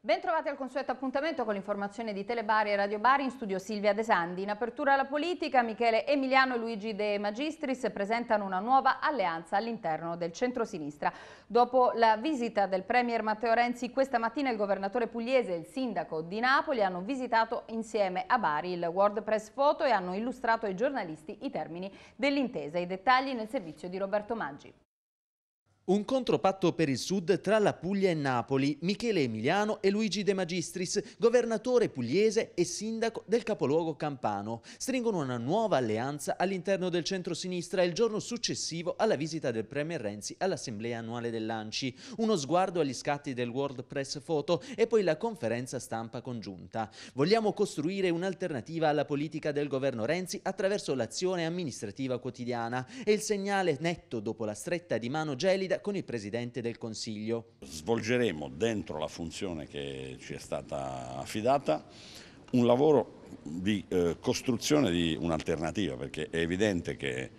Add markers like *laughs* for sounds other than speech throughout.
Bentrovati al consueto appuntamento con l'informazione di Telebari e Radio Bari in studio Silvia De Sandi. In apertura alla politica Michele Emiliano e Luigi De Magistris presentano una nuova alleanza all'interno del centro-sinistra. Dopo la visita del Premier Matteo Renzi questa mattina il governatore pugliese e il sindaco di Napoli hanno visitato insieme a Bari il World Press Photo e hanno illustrato ai giornalisti i termini dell'intesa. I dettagli nel servizio di Roberto Maggi. Un contropatto per il sud tra la Puglia e Napoli, Michele Emiliano e Luigi De Magistris, governatore pugliese e sindaco del capoluogo campano, stringono una nuova alleanza all'interno del centro-sinistra il giorno successivo alla visita del Premier Renzi all'assemblea annuale dell'ANCI, uno sguardo agli scatti del World Press Photo e poi la conferenza stampa congiunta. Vogliamo costruire un'alternativa alla politica del governo Renzi attraverso l'azione amministrativa quotidiana e il segnale netto dopo la stretta di mano gelida con il Presidente del Consiglio. Svolgeremo dentro la funzione che ci è stata affidata un lavoro di eh, costruzione di un'alternativa perché è evidente che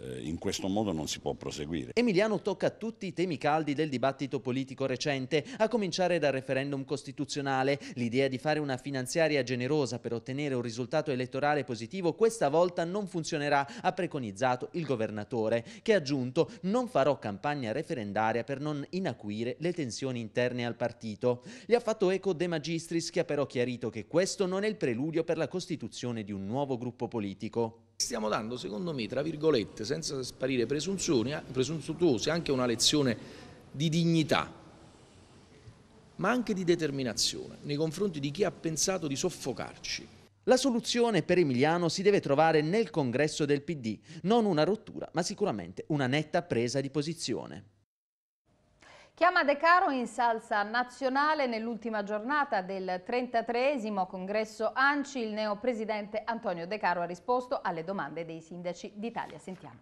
eh, in questo modo non si può proseguire. Emiliano tocca tutti i temi caldi del dibattito politico recente, a cominciare dal referendum costituzionale. L'idea di fare una finanziaria generosa per ottenere un risultato elettorale positivo questa volta non funzionerà, ha preconizzato il governatore, che ha aggiunto non farò campagna referendaria per non inacuire le tensioni interne al partito. Gli ha fatto eco De Magistris che ha però chiarito che questo non è il preludio per la costituzione di un nuovo gruppo politico. Stiamo dando, secondo me, tra virgolette, senza sparire presunzioni, eh, presuntuose, anche una lezione di dignità, ma anche di determinazione nei confronti di chi ha pensato di soffocarci. La soluzione per Emiliano si deve trovare nel congresso del PD, non una rottura, ma sicuramente una netta presa di posizione. Chiama De Caro in salsa nazionale nell'ultima giornata del 33 esimo congresso ANCI. Il neopresidente Antonio De Caro ha risposto alle domande dei sindaci d'Italia. Sentiamo.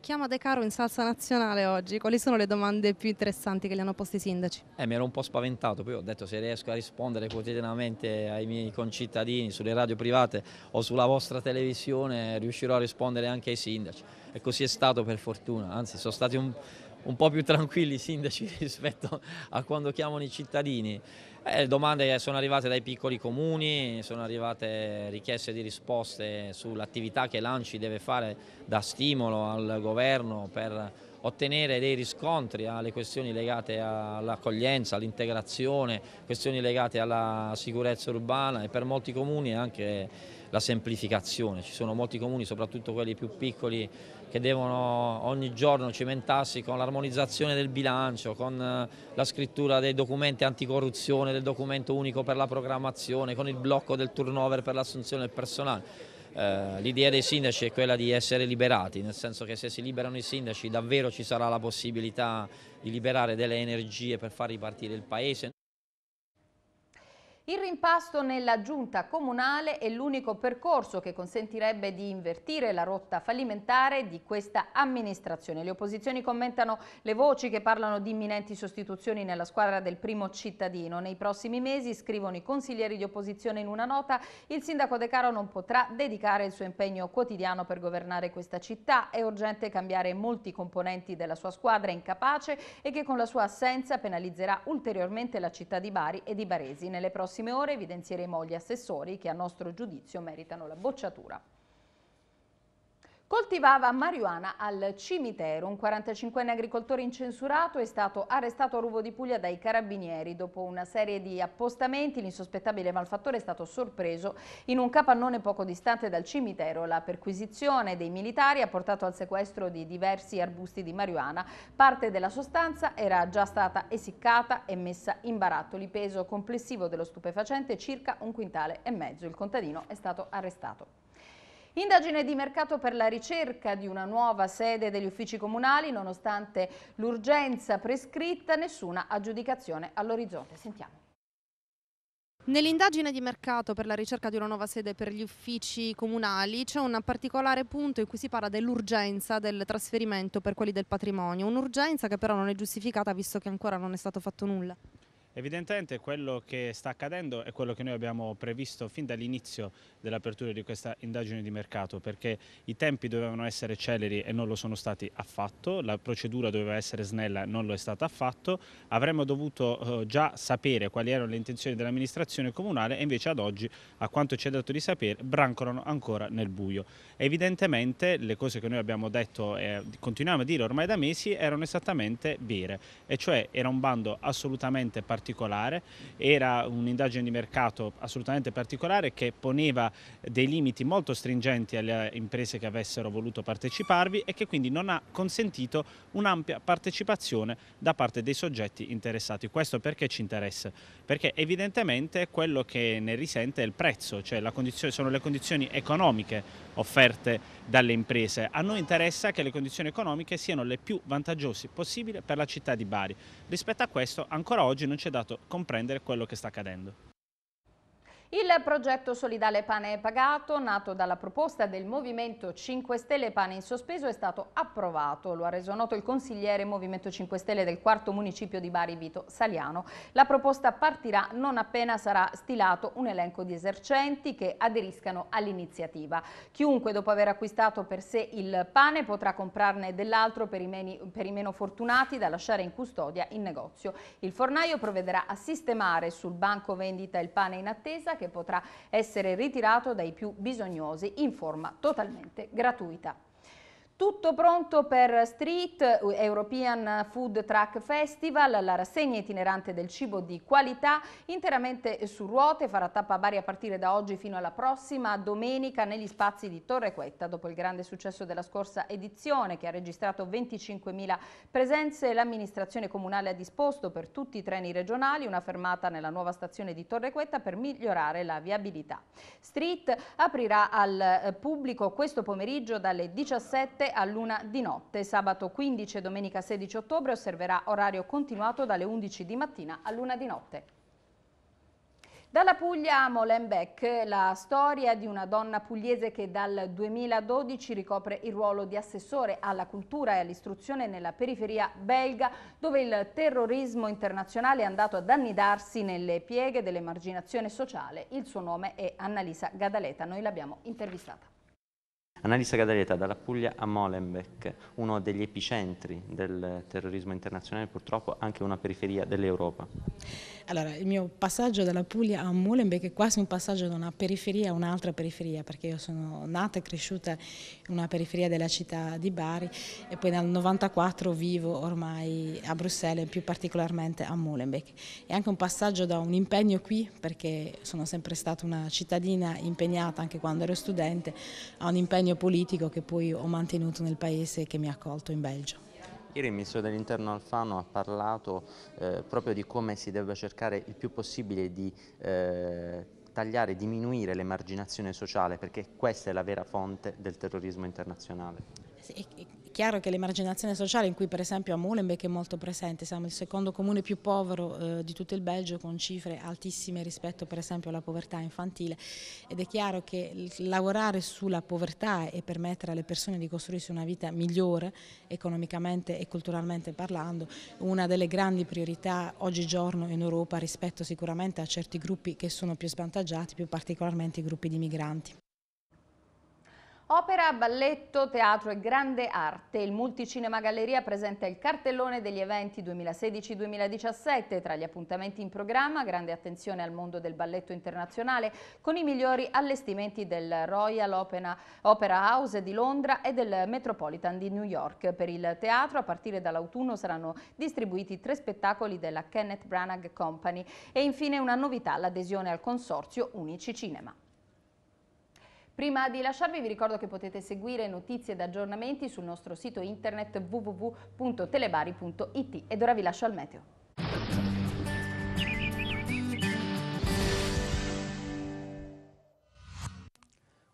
Chiama De Caro in salsa nazionale oggi. Quali sono le domande più interessanti che gli hanno posto i sindaci? Eh, mi ero un po' spaventato, poi ho detto se riesco a rispondere quotidianamente ai miei concittadini sulle radio private o sulla vostra televisione riuscirò a rispondere anche ai sindaci. E così è stato per fortuna, anzi sono stati un un po' più tranquilli i sindaci *laughs* rispetto a quando chiamano i cittadini. Eh, domande sono arrivate dai piccoli comuni, sono arrivate richieste di risposte sull'attività che l'ANCI deve fare da stimolo al governo per ottenere dei riscontri alle questioni legate all'accoglienza, all'integrazione, questioni legate alla sicurezza urbana e per molti comuni anche la semplificazione. Ci sono molti comuni, soprattutto quelli più piccoli, che devono ogni giorno cimentarsi con l'armonizzazione del bilancio, con eh, la scrittura dei documenti anticorruzione, del documento unico per la programmazione, con il blocco del turnover per l'assunzione del personale eh, l'idea dei sindaci è quella di essere liberati, nel senso che se si liberano i sindaci davvero ci sarà la possibilità di liberare delle energie per far ripartire il paese. Il rimpasto nella giunta comunale è l'unico percorso che consentirebbe di invertire la rotta fallimentare di questa amministrazione. Le opposizioni commentano le voci che parlano di imminenti sostituzioni nella squadra del primo cittadino. Nei prossimi mesi, scrivono i consiglieri di opposizione in una nota, il sindaco De Caro non potrà dedicare il suo impegno quotidiano per governare questa città. È urgente cambiare molti componenti della sua squadra incapace e che con la sua assenza penalizzerà ulteriormente la città di Bari e di Baresi. Nelle prossime prossime ore evidenzieremo gli assessori che a nostro giudizio meritano la bocciatura. Coltivava marijuana al cimitero. Un 45enne agricoltore incensurato è stato arrestato a Ruvo di Puglia dai carabinieri. Dopo una serie di appostamenti, l'insospettabile malfattore è stato sorpreso in un capannone poco distante dal cimitero. La perquisizione dei militari ha portato al sequestro di diversi arbusti di marijuana. Parte della sostanza era già stata essiccata e messa in barattoli. Peso complessivo dello stupefacente circa un quintale e mezzo. Il contadino è stato arrestato. Indagine di mercato per la ricerca di una nuova sede degli uffici comunali, nonostante l'urgenza prescritta, nessuna aggiudicazione all'orizzonte. Sentiamo. Nell'indagine di mercato per la ricerca di una nuova sede per gli uffici comunali c'è un particolare punto in cui si parla dell'urgenza del trasferimento per quelli del patrimonio, un'urgenza che però non è giustificata visto che ancora non è stato fatto nulla. Evidentemente quello che sta accadendo è quello che noi abbiamo previsto fin dall'inizio dell'apertura di questa indagine di mercato perché i tempi dovevano essere celeri e non lo sono stati affatto, la procedura doveva essere snella e non lo è stata affatto, avremmo dovuto eh, già sapere quali erano le intenzioni dell'amministrazione comunale e invece ad oggi a quanto ci è dato di sapere brancolano ancora nel buio. Evidentemente le cose che noi abbiamo detto e continuiamo a dire ormai da mesi erano esattamente vere e cioè era un bando assolutamente particolare particolare, era un'indagine di mercato assolutamente particolare che poneva dei limiti molto stringenti alle imprese che avessero voluto parteciparvi e che quindi non ha consentito un'ampia partecipazione da parte dei soggetti interessati. Questo perché ci interessa? Perché evidentemente quello che ne risente è il prezzo, cioè la sono le condizioni economiche offerte dalle imprese. A noi interessa che le condizioni economiche siano le più vantaggiose possibile per la città di Bari. Rispetto a questo ancora oggi non c'è dato comprendere quello che sta accadendo. Il progetto Solidale Pane Pagato, nato dalla proposta del Movimento 5 Stelle Pane in Sospeso, è stato approvato. Lo ha reso noto il consigliere Movimento 5 Stelle del quarto municipio di Bari, Vito Saliano. La proposta partirà non appena sarà stilato un elenco di esercenti che aderiscano all'iniziativa. Chiunque dopo aver acquistato per sé il pane potrà comprarne dell'altro per, per, i meno fortunati da lasciare in custodia in negozio. Il fornaio provvederà a sistemare sul banco vendita il pane in attesa che potrà essere ritirato dai più bisognosi in forma totalmente gratuita. Tutto pronto per Street, European Food Truck Festival, la rassegna itinerante del cibo di qualità interamente su ruote, farà tappa a Bari a partire da oggi fino alla prossima domenica negli spazi di Torre Quetta. Dopo il grande successo della scorsa edizione che ha registrato 25.000 presenze, l'amministrazione comunale ha disposto per tutti i treni regionali una fermata nella nuova stazione di Torre Quetta per migliorare la viabilità. Street aprirà al pubblico questo pomeriggio dalle 17 all'una di notte. Sabato 15 e domenica 16 ottobre osserverà orario continuato dalle 11 di mattina all'una di notte. Dalla Puglia a Molenbeek, la storia di una donna pugliese che dal 2012 ricopre il ruolo di assessore alla cultura e all'istruzione nella periferia belga, dove il terrorismo internazionale è andato ad annidarsi nelle pieghe dell'emarginazione sociale. Il suo nome è Annalisa Gadaleta, noi l'abbiamo intervistata. Annalisa Cadareta, dalla Puglia a Molenbeek, uno degli epicentri del terrorismo internazionale, purtroppo anche una periferia dell'Europa. Allora, il mio passaggio dalla Puglia a Molenbeek è quasi un passaggio da una periferia a un'altra periferia, perché io sono nata e cresciuta in una periferia della città di Bari e poi dal 94 vivo ormai a Bruxelles, più particolarmente a Molenbeek. È anche un passaggio da un impegno qui, perché sono sempre stata una cittadina impegnata anche quando ero studente, a un impegno impegno politico che poi ho mantenuto nel paese e che mi ha accolto in Belgio. Ieri il Ministro dell'Interno Alfano ha parlato eh, proprio di come si debba cercare il più possibile di eh, tagliare, diminuire l'emarginazione sociale perché questa è la vera fonte del terrorismo internazionale. Sì, chiaro che l'emarginazione sociale in cui per esempio a Molenbeek è molto presente, siamo il secondo comune più povero eh, di tutto il Belgio con cifre altissime rispetto per esempio alla povertà infantile ed è chiaro che lavorare sulla povertà e permettere alle persone di costruirsi una vita migliore economicamente e culturalmente parlando, una delle grandi priorità oggigiorno in Europa rispetto sicuramente a certi gruppi che sono più svantaggiati, più particolarmente i gruppi di migranti. Opera, balletto, teatro e grande arte. Il Multicinema Galleria presenta il cartellone degli eventi 2016-2017. Tra gli appuntamenti in programma, grande attenzione al mondo del balletto internazionale con i migliori allestimenti del Royal Opera House di Londra e del Metropolitan di New York. Per il teatro, a partire dall'autunno, saranno distribuiti tre spettacoli della Kenneth Branagh Company e infine una novità, l'adesione al consorzio Unici Cinema. Prima di lasciarvi vi ricordo che potete seguire notizie ed aggiornamenti sul nostro sito internet www.telebari.it ed ora vi lascio al meteo.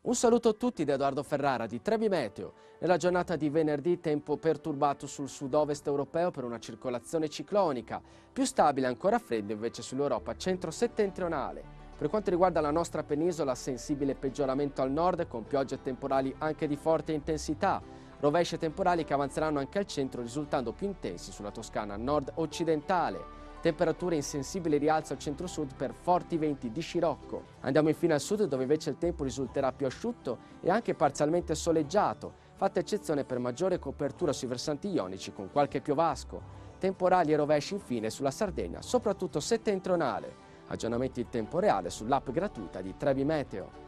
Un saluto a tutti da Edoardo Ferrara di Trevi Meteo. Nella giornata di venerdì tempo perturbato sul sud-ovest europeo per una circolazione ciclonica, più stabile ancora freddo invece sull'Europa centro-settentrionale. Per quanto riguarda la nostra penisola, sensibile peggioramento al nord con piogge temporali anche di forte intensità, rovesce temporali che avanzeranno anche al centro risultando più intensi sulla Toscana nord-occidentale. Temperature in sensibile rialzo al centro-sud per forti venti di scirocco. Andiamo infine al sud dove invece il tempo risulterà più asciutto e anche parzialmente soleggiato, fatta eccezione per maggiore copertura sui versanti ionici con qualche piovasco. Temporali e rovesci infine sulla Sardegna, soprattutto settentrionale aggiornamenti in tempo reale sull'app gratuita di Trevi Meteo.